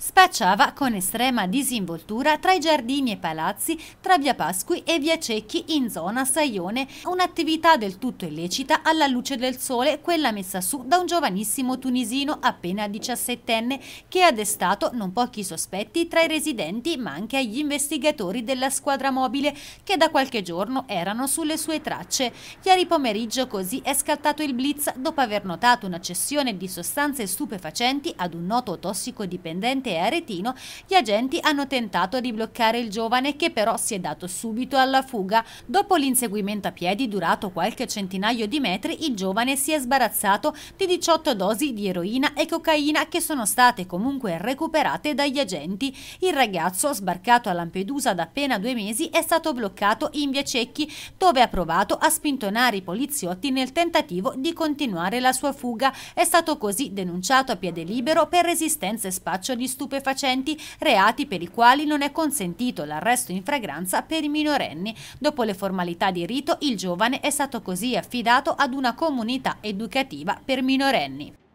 Spacciava con estrema disinvoltura tra i giardini e palazzi tra via Pasqui e via Cecchi in zona Saione, un'attività del tutto illecita alla luce del sole, quella messa su da un giovanissimo tunisino appena 17enne che ha destato non pochi sospetti tra i residenti ma anche agli investigatori della squadra mobile che da qualche giorno erano sulle sue tracce. Ieri pomeriggio così è scattato il blitz dopo aver notato una cessione di sostanze stupefacenti ad un noto tossicodipendente Agrate e Aretino, gli agenti hanno tentato di bloccare il giovane che però si è dato subito alla fuga. Dopo l'inseguimento a piedi durato qualche centinaio di metri, il giovane si è sbarazzato di 18 dosi di eroina e cocaina che sono state comunque recuperate dagli agenti. Il ragazzo, sbarcato a Lampedusa da appena due mesi, è stato bloccato in via Cecchi, dove ha provato a spintonare i poliziotti nel tentativo di continuare la sua fuga. È stato così denunciato a piede libero per resistenza e spaccio di strumenti stupefacenti, reati per i quali non è consentito l'arresto in fragranza per i minorenni. Dopo le formalità di rito, il giovane è stato così affidato ad una comunità educativa per minorenni.